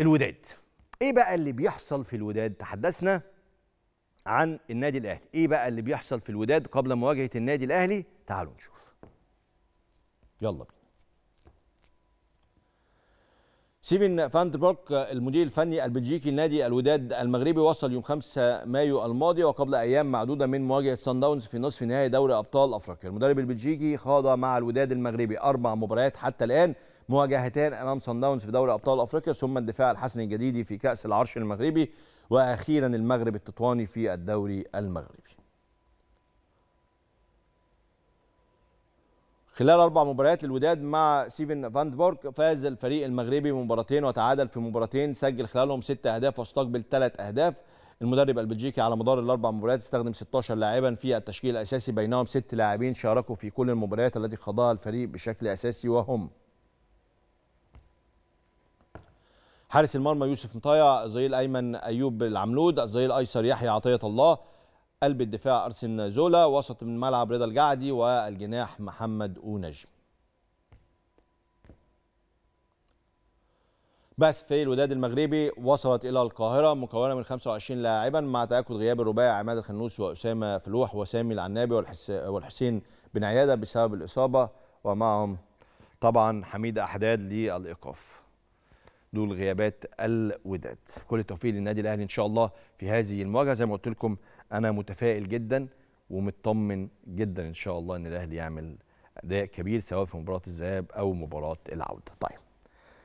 الوداد ايه بقى اللي بيحصل في الوداد تحدثنا عن النادي الاهلي ايه بقى اللي بيحصل في الوداد قبل مواجهه النادي الاهلي تعالوا نشوف يلا بينا سيفن فاندبروك المدير الفني البلجيكي لنادي الوداد المغربي وصل يوم 5 مايو الماضي وقبل ايام معدوده من مواجهه سان داونز في نصف نهائي دوري ابطال افريقيا المدرب البلجيكي خاض مع الوداد المغربي اربع مباريات حتى الان مواجهتان امام صن داونز في دوري ابطال افريقيا ثم الدفاع الحسن الجديدي في كاس العرش المغربي واخيرا المغرب التطواني في الدوري المغربي خلال أربع مباريات للوداد مع سيفن فاندبورغ فاز الفريق المغربي بمباراتين وتعادل في مباراتين سجل خلالهم ست أهداف واستقبل ثلاث أهداف المدرب البلجيكي على مدار الأربع مباريات استخدم 16 لاعبا في التشكيل الأساسي بينهم ست لاعبين شاركوا في كل المباريات التي خاضها الفريق بشكل أساسي وهم حارس المرمى يوسف مطايع الظهير الايمن ايوب العملود الظهير الايسر يحيى عطيه الله قلب الدفاع ارسن زولا وسط الملعب رضا الجعدي والجناح محمد اونج بس في الوداد المغربي وصلت الى القاهره مكونه من 25 لاعبا مع تاكد غياب الرباعي عماد الخنوس واسامه فلوح وسامي العنابي والحسين بن عياده بسبب الاصابه ومعهم طبعا حميد احداد للايقاف دول غيابات الوداد كل التوفيق للنادي الاهلي ان شاء الله في هذه المواجهه زي ما قلت لكم انا متفائل جدا ومطمن جدا ان شاء الله ان الاهلي يعمل اداء كبير سواء في مباراه الذهاب او مباراه العوده طيب